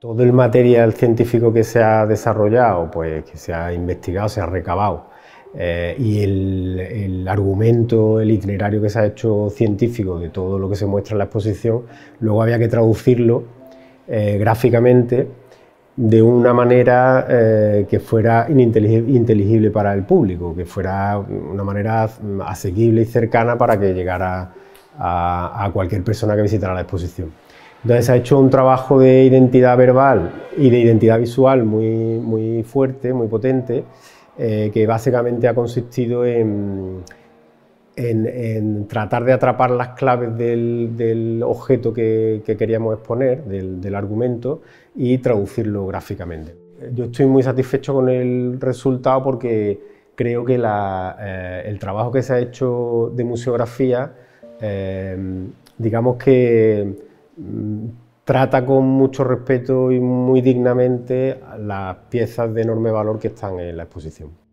Todo el material científico que se ha desarrollado, pues que se ha investigado, se ha recabado, eh, y el, argumento, el itinerario que se ha hecho científico de todo lo que se muestra en la exposición, luego había que traducirlo eh, gráficamente de una manera eh, que fuera inteligible para el público, que fuera una manera asequible y cercana para que llegara a cualquier persona que visitara la exposición. Entonces ha hecho un trabajo de identidad verbal y de identidad visual muy, muy fuerte, muy potente, eh, que básicamente ha consistido en, en, tratar de atrapar las claves del, objeto que, queríamos exponer, del, argumento, y traducirlo gráficamente. Yo estoy muy satisfecho con el resultado porque creo que eh, el trabajo que se ha hecho de museografía, eh, digamos que Mm, trata con mucho respeto y muy dignamente las piezas de enorme valor que están en la exposición.